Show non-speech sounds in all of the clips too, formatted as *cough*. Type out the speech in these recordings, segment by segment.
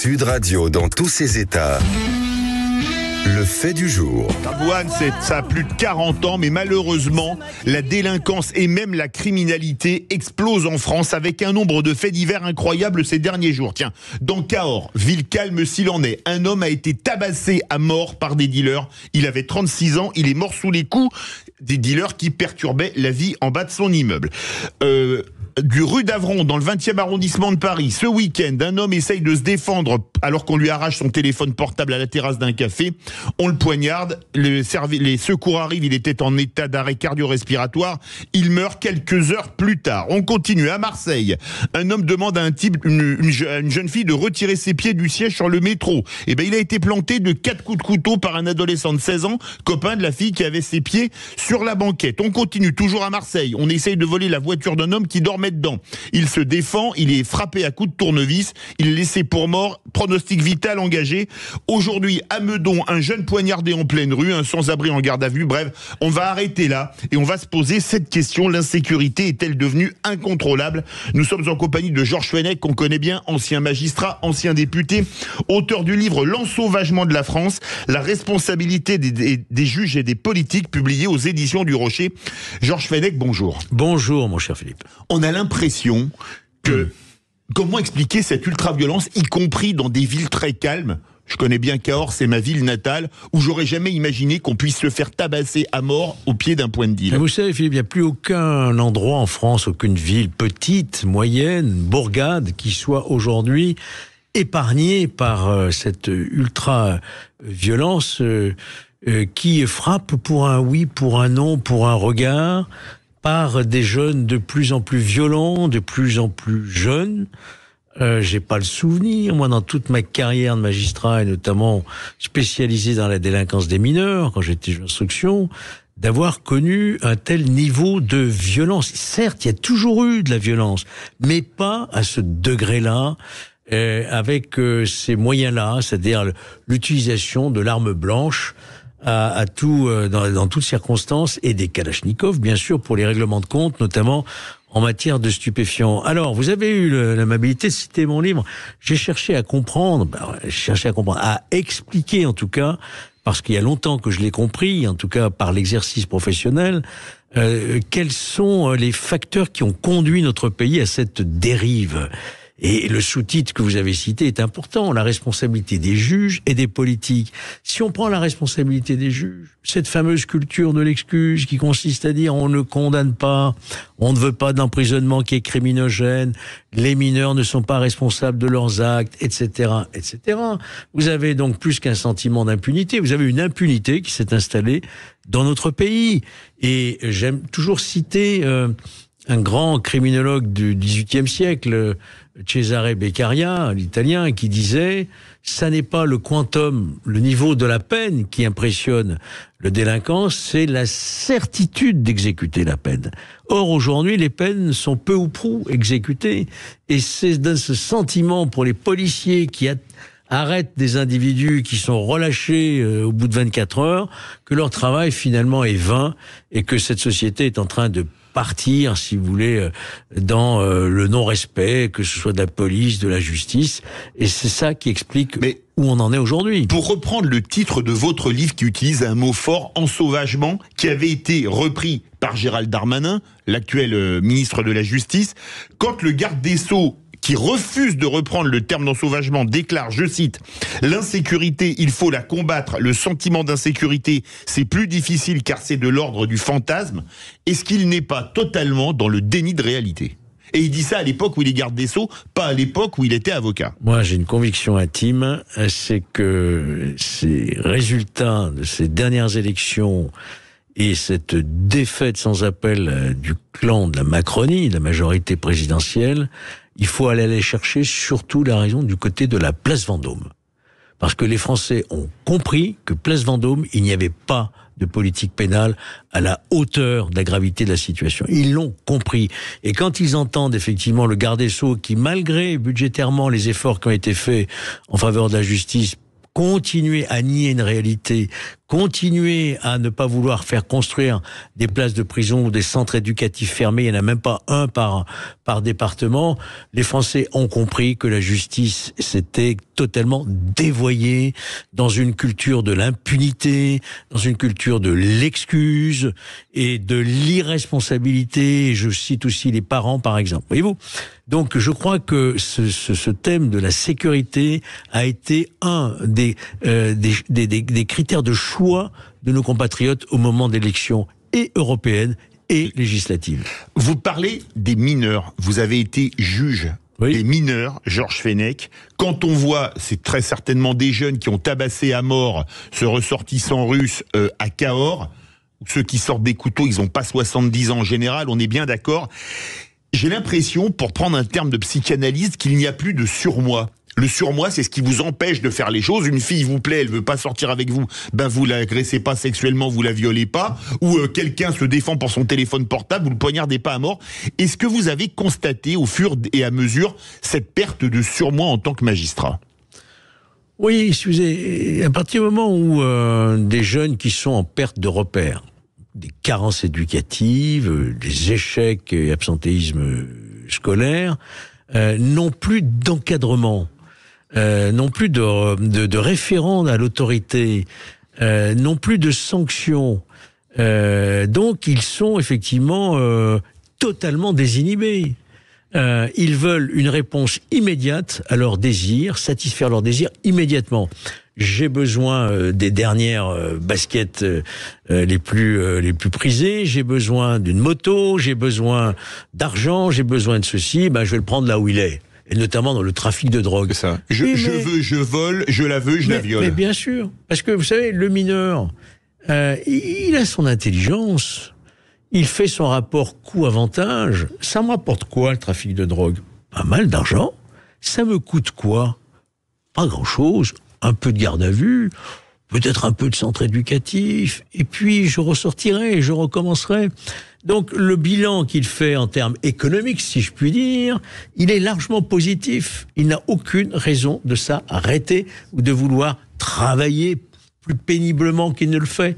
Sud Radio dans tous ses états. Le fait du jour. Tabouane, ça a plus de 40 ans, mais malheureusement, la délinquance et même la criminalité explosent en France avec un nombre de faits divers incroyables ces derniers jours. Tiens, dans Cahors, ville calme s'il en est, un homme a été tabassé à mort par des dealers. Il avait 36 ans, il est mort sous les coups des dealers qui perturbaient la vie en bas de son immeuble. Euh, du rue d'Avron, dans le 20e arrondissement de Paris, ce week-end, un homme essaye de se défendre alors qu'on lui arrache son téléphone portable à la terrasse d'un café. On le poignarde, les, secours arrivent, il était en état d'arrêt cardio-respiratoire. Il meurt quelques heures plus tard. On continue à Marseille. Un homme demande à un type, une, jeune fille de retirer ses pieds du siège sur le métro. Et eh ben, il a été planté de quatre coups de couteau par un adolescent de 16 ans, copain de la fille qui avait ses pieds sur la banquette. On continue toujours à Marseille. On essaye de voler la voiture d'un homme qui dormait dedans. Il se défend, il est frappé à coups de tournevis, il est laissé pour mort, pronostic vital engagé. Aujourd'hui, à Meudon, un jeune poignardé en pleine rue, un sans-abri en garde à vue. Bref, on va arrêter là et on va se poser cette question. L'insécurité est-elle devenue incontrôlable Nous sommes en compagnie de Georges Fenech, qu'on connaît bien, ancien magistrat, ancien député, auteur du livre L'ensauvagement de la France, la responsabilité des, juges et des politiques, publié aux éditions du Rocher. Georges Fenech, bonjour. Bonjour, mon cher Philippe. On a l'impression que comment expliquer cette ultra-violence, y compris dans des villes très calmes je connais bien Cahors, c'est ma ville natale, où j'aurais jamais imaginé qu'on puisse le faire tabasser à mort au pied d'un point de deal. vous savez, Philippe, il n'y a plus aucun endroit en France, aucune ville petite, moyenne, bourgade, qui soit aujourd'hui épargnée par euh, cette ultra-violence euh, euh, qui frappe pour un oui, pour un non, pour un regard par des jeunes de plus en plus violents, de plus en plus jeunes. Euh, j'ai pas le souvenir, moi, dans toute ma carrière de magistrat et notamment spécialisé dans la délinquance des mineurs quand j'étais en instruction d'avoir connu un tel niveau de violence. Certes, il y a toujours eu de la violence, mais pas à ce degré-là. Euh, avec euh, ces moyens-là, c'est-à-dire l'utilisation de l'arme blanche, à, à tout, euh, dans, dans, toutes circonstances, et des Kalachnikov, bien sûr, pour les règlements de compte, notamment en matière de stupéfiants. Alors, vous avez eu l'amabilité de citer mon livre. J'ai cherché à comprendre, bah, cherché à comprendre, à expliquer en tout cas, parce qu'il y a longtemps que je l'ai compris, en tout cas par l'exercice professionnel, euh, quels sont euh, les facteurs qui ont conduit notre pays à cette dérive et le sous-titre que vous avez cité est important, la responsabilité des juges et des politiques. Si on prend la responsabilité des juges, cette fameuse culture de l'excuse qui consiste à dire on ne condamne pas, on ne veut pas d'emprisonnement qui est criminogène, les mineurs ne sont pas responsables de leurs actes, etc., etc. Vous avez donc plus qu'un sentiment d'impunité, vous avez une impunité qui s'est installée dans notre pays. Et j'aime toujours citer euh, un grand criminologue du XVIIIe siècle, Cesare Beccaria, l'italien, qui disait Ça n'est pas le quantum, le niveau de la peine qui impressionne le délinquant, c'est la certitude d'exécuter la peine. Or, aujourd'hui, les peines sont peu ou prou exécutées, et c'est dans ce sentiment pour les policiers qui arrêtent des individus qui sont relâchés euh, au bout de 24 heures que leur travail finalement est vain et que cette société est en train de partir, si vous voulez, euh, dans euh, le non-respect, que ce soit de la police, de la justice. Et c'est ça qui explique où on en est aujourd'hui. Pour reprendre le titre de votre livre qui utilise un mot fort, en sauvagement, qui avait été repris par Gérald Darmanin, l'actuel euh, ministre de la Justice, quand le garde des Sceaux qui refuse de reprendre le terme d'ensauvagement déclare, je cite, l'insécurité, il faut la combattre. Le sentiment d'insécurité, c'est plus difficile car c'est de l'ordre du fantasme. Est-ce qu'il n'est pas totalement dans le déni de réalité? Et il dit ça à l'époque où il est garde des Sceaux, pas à l'époque où il était avocat. Moi, j'ai une conviction intime, c'est que ces résultats de ces dernières élections et cette défaite sans appel du clan de la Macronie, la majorité présidentielle, il faut aller chercher surtout la raison du côté de la place Vendôme. Parce que les Français ont compris que place Vendôme, il n'y avait pas de politique pénale à la hauteur de la gravité de la situation. Ils l'ont compris. Et quand ils entendent effectivement le garde des Sceaux qui, malgré budgétairement les efforts qui ont été faits en faveur de la justice, continuer à nier une réalité, continuer à ne pas vouloir faire construire des places de prison ou des centres éducatifs fermés, il n'y en a même pas un par, par département, les Français ont compris que la justice s'était totalement dévoyée dans une culture de l'impunité, dans une culture de l'excuse et de l'irresponsabilité. Je cite aussi les parents, par exemple. Voyez-vous donc je crois que ce, ce, ce, thème de la sécurité a été un des, euh, des, des, des critères de choix de nos compatriotes au moment d'élections et européennes et législatives. Vous parlez des mineurs. Vous avez été juge des mineurs, Georges Fenech. Quand on voit, c'est très certainement des jeunes qui ont tabassé à mort ce ressortissant russe euh, à Cahors. Ceux qui sortent des couteaux, ils n'ont pas 70 ans en général, on est bien d'accord. J'ai l'impression, pour prendre un terme de psychanalyste, qu'il n'y a plus de surmoi. Le surmoi, c'est ce qui vous empêche de faire les choses. Une fille vous plaît, elle veut pas sortir avec vous, ben vous l'agressez pas sexuellement, vous la violez pas, ou euh, quelqu'un se défend pour son téléphone portable, vous le poignardez pas à mort. Est-ce que vous avez constaté au fur et à mesure cette perte de surmoi en tant que magistrat Oui, excusez, à partir du moment où euh, des jeunes qui sont en perte de repères, des carences éducatives, des échecs et absentéisme scolaire, euh, n'ont plus d'encadrement. Euh, non plus de, de, référent à l'autorité, euh, non plus de sanctions. Euh, donc ils sont effectivement totalement désinhibés. ils veulent une réponse immédiate à leurs désirs, satisfaire leurs désirs immédiatement j'ai besoin des dernières baskets les plus les plus prisées, j'ai besoin d'une moto, j'ai besoin d'argent, j'ai besoin de ceci, ben je vais le prendre là où il est et notamment dans le trafic de drogue. Ça. Je, veux, je vole, je la veux, je la viole. Mais bien sûr, parce que vous savez, le mineur, euh, il a son intelligence, il fait son rapport coût-avantage. Ça me rapporte quoi le trafic de drogue Pas mal d'argent. Ça me coûte quoi Pas grand-chose. Un peu de garde à vue peut-être un peu de centre éducatif, et puis je ressortirai, et je recommencerai. Donc le bilan qu'il fait en termes économiques, si je puis dire, il est largement positif. Il n'a aucune raison de s'arrêter ou de vouloir travailler plus péniblement qu'il ne le fait.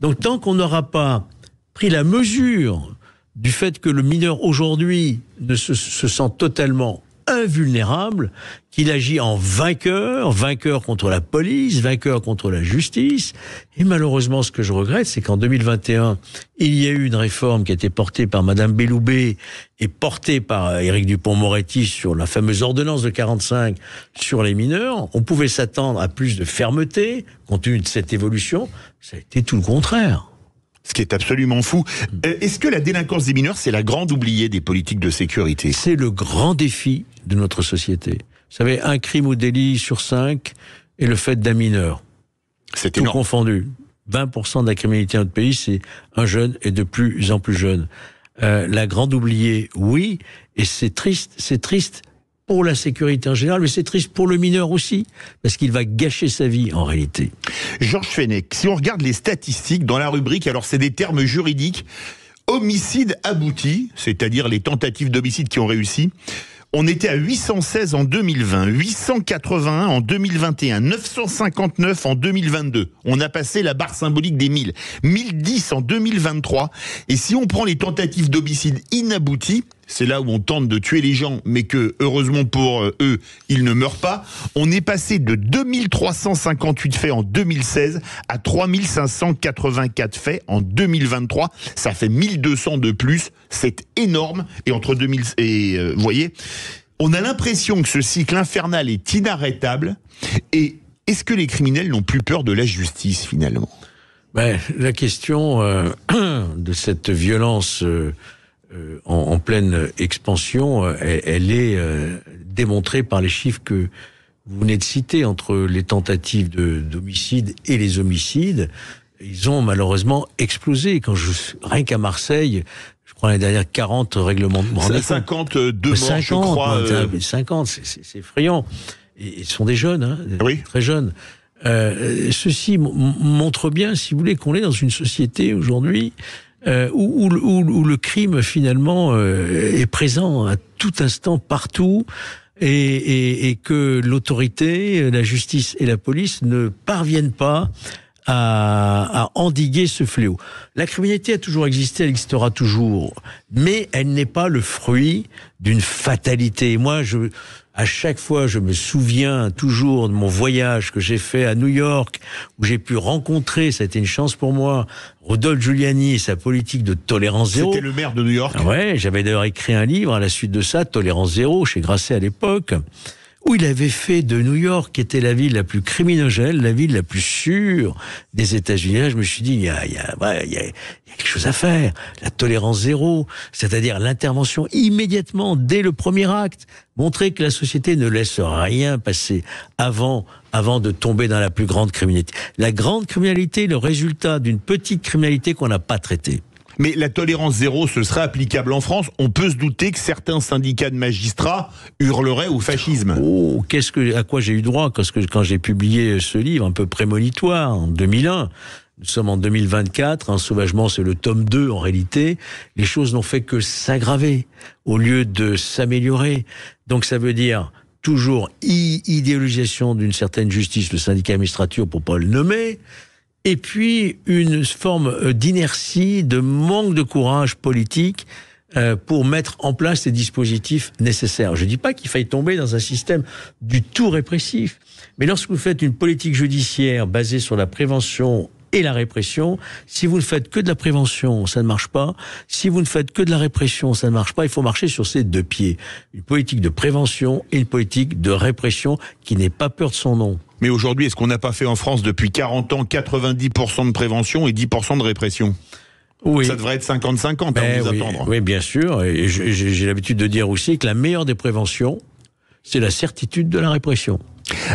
Donc tant qu'on n'aura pas pris la mesure du fait que le mineur aujourd'hui ne se sent totalement invulnérable, qu'il agit en vainqueur, vainqueur contre la police, vainqueur contre la justice. Et malheureusement, ce que je regrette, c'est qu'en 2021, il y a eu une réforme qui a été portée par Madame Belloubet et portée par euh, Éric Dupont-Moretti sur la fameuse ordonnance de 45 sur les mineurs. On pouvait s'attendre à plus de fermeté compte tenu de cette évolution. Ça a été tout le contraire. Ce qui est absolument fou. Mm. Euh, est-ce que la délinquance des mineurs, c'est la grande oubliée des politiques de sécurité C'est le grand défi de notre société. Vous savez, un crime ou délit sur cinq est le fait d'un mineur. C'est Tout confondu. 20% de la criminalité dans notre pays, c'est un jeune et de plus en plus jeune. Euh, la grande oubliée, oui, et c'est triste, c'est triste pour la sécurité en général, mais c'est triste pour le mineur aussi, parce qu'il va gâcher sa vie en réalité. Georges Fenech, si on regarde les statistiques dans la rubrique, alors c'est des termes juridiques, homicide abouti, c'est-à-dire les tentatives d'homicide qui ont réussi, on était à 816 en 2020, 881 en 2021, 959 en 2022. On a passé la barre symbolique des 1000, 1010 en 2023. Et si on prend les tentatives d'homicide inabouties, c'est là où on tente de tuer les gens, mais que heureusement pour euh, eux, ils ne meurent pas. On est passé de 2358 faits en 2016 à 3584 faits en 2023. Ça fait 1200 de plus. C'est énorme. Et entre 2000 et euh, vous voyez, on a l'impression que ce cycle infernal est inarrêtable. Et est-ce que les criminels n'ont plus peur de la justice finalement ben, la question euh, *clears throat* de cette violence. Euh, en, en, pleine expansion, euh, elle, est euh, démontrée par les chiffres que vous venez de citer entre les tentatives d'homicide et les homicides. Ils ont malheureusement explosé. Quand je, rien qu'à Marseille, je crois les dernières 40 règlements de 52 morts, 50, je crois. 50, c'est effrayant. Et ils sont des jeunes, hein, très jeunes. ceci montre bien, si vous voulez, qu'on est dans une société aujourd'hui euh, où, où, le crime finalement euh, est présent à tout instant, partout, et, et, et que l'autorité, la justice et la police ne parviennent pas à, à, endiguer ce fléau. La criminalité a toujours existé, elle existera toujours, mais elle n'est pas le fruit d'une fatalité. Moi, je, à chaque fois, je me souviens toujours de mon voyage que j'ai fait à New York, où j'ai pu rencontrer, C'était une chance pour moi, Rodolphe Giuliani et sa politique de tolérance zéro. C'était le maire de New York. Ouais, j'avais d'ailleurs écrit un livre à la suite de ça, Tolérance zéro, chez Grasset à l'époque où il avait fait de New York, qui était la ville la plus criminogène, la ville la plus sûre des États-Unis. Je me suis dit, il y a, y, y a, quelque chose à faire. La tolérance zéro, c'est-à-dire l'intervention immédiatement, dès le premier acte, montrer que la société ne laisse rien passer avant avant de tomber dans la plus grande criminalité. La grande criminalité est le résultat d'une petite criminalité qu'on n'a pas traitée mais la tolérance zéro, ce serait applicable en France. On peut se douter que certains syndicats de magistrats hurleraient au fascisme. Oh, qu'est-ce que, à quoi j'ai eu droit parce que quand j'ai publié ce livre un peu prémonitoire en 2001 nous sommes en 2024, un sauvagement c'est le tome 2 en réalité, les choses n'ont fait que s'aggraver au lieu de s'améliorer. Donc ça veut dire toujours idéalisation d'une certaine justice, le syndicat administratif pour pas le nommer, et puis une forme euh, d'inertie, de manque de courage politique euh, pour mettre en place les dispositifs nécessaires. Je ne dis pas qu'il faille tomber dans un système du tout répressif, mais lorsque vous faites une politique judiciaire basée sur la prévention et la répression. Si vous ne faites que de la prévention, ça ne marche pas. Si vous ne faites que de la répression, ça ne marche pas. Il faut marcher sur ces deux pieds. Une politique de prévention et une politique de répression qui n'ait pas peur de son nom. Mais aujourd'hui, est-ce qu'on n'a pas fait en France depuis 40 ans 90% de prévention et 10% de répression oui. Ça devrait être 50-50 hein, ben oui, Oui, bien sûr. Et j'ai l'habitude de dire aussi que la meilleure des préventions, c'est la certitude de la répression.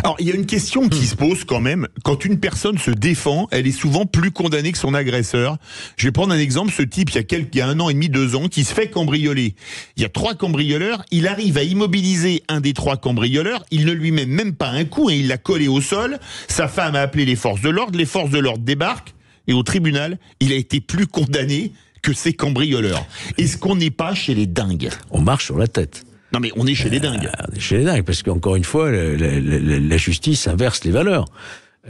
Alors, il y a une question qui hmm. se pose quand même. Quand une personne se défend, elle est souvent plus condamnée que son agresseur. Je vais prendre un exemple. Ce type, il y a, a un an et demi, deux ans, qui se fait cambrioler. Il y a trois cambrioleurs. Il arrive à immobiliser un des trois cambrioleurs. Il ne lui met même pas un coup et il l'a collé au sol. Sa femme a appelé les forces de l'ordre. Les forces de l'ordre débarquent. Et au tribunal, il a été plus condamné que ces cambrioleurs. Est-ce qu'on n'est pas chez les dingues On marche sur la tête. Non, mais on est chez les euh, dingues. on est chez les dingues, parce qu'encore une fois, la justice inverse les valeurs.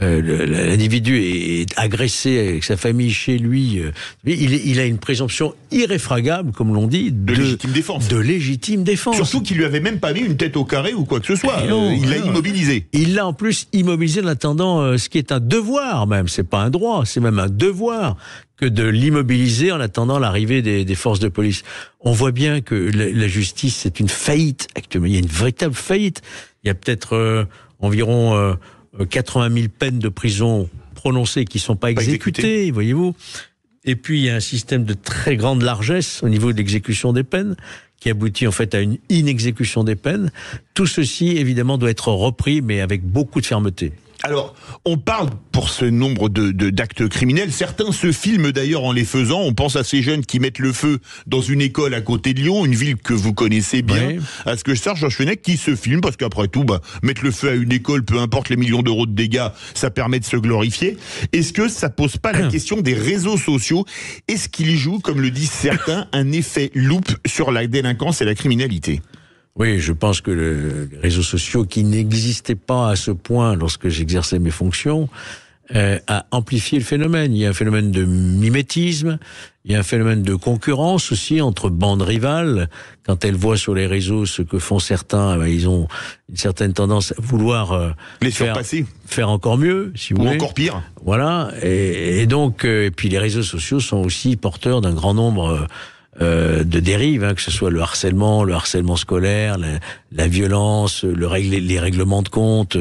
Euh, l'individu est agressé avec sa famille chez lui, euh, il, il, a une présomption irréfragable, comme l'on dit, de, légitime défense. De légitime défense. Surtout qu'il lui avait même pas mis une tête au carré ou quoi que ce soit. Euh, il l'a immobilisé. Il l'a en plus immobilisé en attendant ce qui est un devoir même. C'est pas un droit, c'est même un devoir que de l'immobiliser en attendant l'arrivée des, forces de police. On voit bien que la, la justice, c'est une faillite actuellement. Il y a une véritable faillite. Il y a peut-être environ 80 euh, 000 peines de prison prononcées qui ne sont pas, exécutées. voyez-vous. Et puis, il y a un système de très grande largesse au niveau de l'exécution des peines, qui aboutit en fait à une inexécution des peines. Tout ceci, évidemment, doit être repris, mais avec beaucoup de fermeté. Alors, on parle pour ce nombre de, d'actes criminels. Certains se filment d'ailleurs en les faisant. On pense à ces jeunes qui mettent le feu dans une école à côté de Lyon, une ville que vous connaissez bien. À ce que je Georges Fenech, qui se filme parce qu'après tout, bah, mettre le feu à une école, peu importe les millions d'euros de dégâts, ça permet de se glorifier. Est-ce que ça pose pas la *clears throat* question des réseaux sociaux Est-ce qu'ils jouent, comme le disent certains, un effet loupe sur la délinquance et la criminalité oui, je pense que le, les réseaux sociaux, qui n'existaient pas à ce point lorsque j'exerçais mes fonctions, euh, a amplifié le phénomène. Il y a un phénomène de mimétisme, il y a un phénomène de concurrence aussi entre bandes rivales. Quand elles voient sur les réseaux ce que font certains, eh ben, ils ont une certaine tendance à vouloir euh, les faire, surpasser, faire encore mieux, si vous ou encore pire. Voilà. Et, donc, euh, et puis les réseaux sociaux sont aussi porteurs d'un grand nombre euh, euh, de dérives, hein, que ce soit le harcèlement, le harcèlement scolaire, la, violence, les règlements de compte.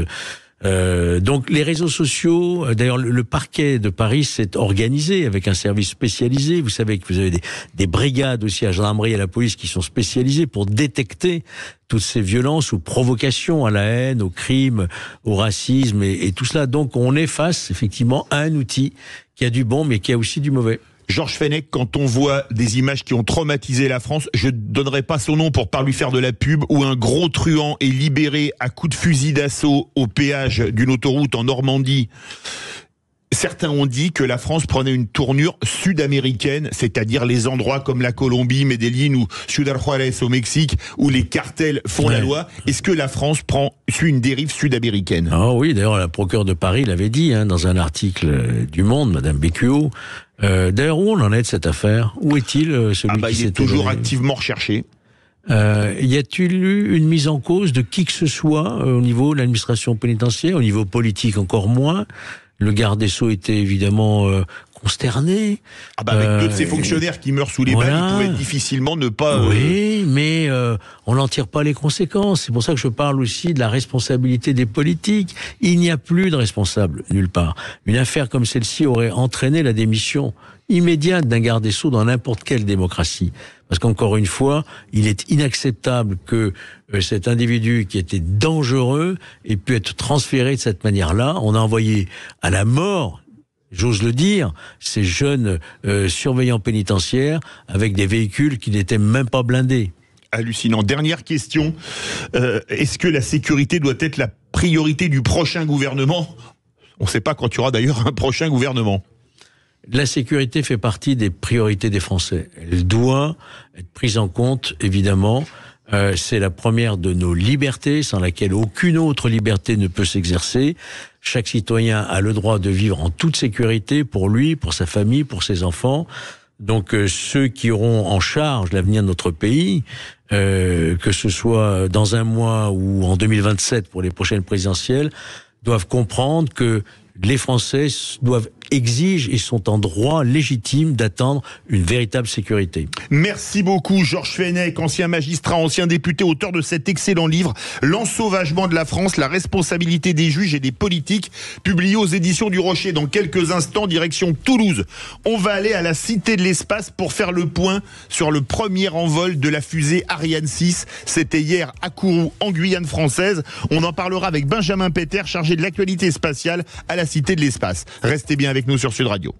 Euh, donc les réseaux sociaux, euh, d'ailleurs le, parquet de Paris s'est organisé avec un service spécialisé. Vous savez que vous avez des, brigades aussi à gendarmerie et à la police qui sont spécialisées pour détecter toutes ces violences ou provocations à la haine, au crime, au racisme et, et tout cela. Donc on est face effectivement à un outil qui a du bon mais qui a aussi du mauvais. Georges Fenech, quand on voit des images qui ont traumatisé la France, je ne donnerai pas son nom pour pas lui faire de la pub, où un gros truand est libéré à coups de fusil d'assaut au péage d'une autoroute en Normandie Certains ont dit que la France prenait une tournure sud-américaine, c'est-à-dire les endroits comme la Colombie, Medellín ou Ciudad Juárez au Mexique, où les cartels font la loi. Est-ce que la France prend suit une dérive sud-américaine Ah oui, d'ailleurs la procureure de Paris l'avait dit hein, dans un article euh, du Monde, Madame Becquio. Euh, d'ailleurs, où on en est de cette affaire Où est-il euh, celui ah bah, Il est toujours activement recherché. Euh, y a-t-il eu une mise en cause de qui que ce soit au niveau de l'administration pénitentiaire, au niveau politique encore moins le garde des Sceaux était évidemment euh, consterné. Ah bah avec deux de ses fonctionnaires qui meurent sous les balles, il pouvait difficilement ne pas... Euh, oui, mais euh, on n'en tire pas les conséquences. C'est pour ça que je parle aussi de la responsabilité des politiques. Il n'y a plus de responsable nulle part. Une affaire comme celle-ci aurait entraîné la démission immédiate d'un garde des Sceaux dans n'importe quelle démocratie. Parce qu'encore une fois, il est inacceptable que euh, cet individu qui était dangereux ait pu être transféré de cette manière-là. On a envoyé à la mort j'ose le dire, ces jeunes euh, surveillants pénitentiaires avec des véhicules qui n'étaient même pas blindés. Hallucinant. Dernière question. Euh, est-ce que la sécurité doit être la priorité du prochain gouvernement On ne sait pas quand tu auras d'ailleurs un prochain gouvernement la sécurité fait partie des priorités des Français. Elle doit être prise en compte, évidemment. Euh, c'est la première de nos libertés, sans laquelle aucune autre liberté ne peut s'exercer. Chaque citoyen a le droit de vivre en toute sécurité pour lui, pour sa famille, pour ses enfants. Donc euh, ceux qui auront en charge l'avenir de notre pays, euh, que ce soit dans un mois ou en 2027 pour les prochaines présidentielles, doivent comprendre que les Français doivent exigent et sont en droit légitime d'attendre une véritable sécurité. Merci beaucoup Georges Fenech, ancien magistrat, ancien député, auteur de cet excellent livre L'ensauvagement de la France, la responsabilité des juges et des politiques, publié aux éditions du Rocher. Dans quelques instants, direction Toulouse. On va aller à la Cité de l'Espace pour faire le point sur le premier envol de la fusée Ariane 6. C'était hier à Kourou, en Guyane française. On en parlera avec Benjamin Péter, chargé de l'actualité spatiale à la Cité de l'Espace. Restez bien avec nous sur Sud Radio.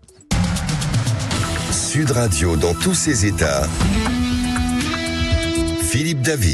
Sud Radio dans tous ses états. Philippe David.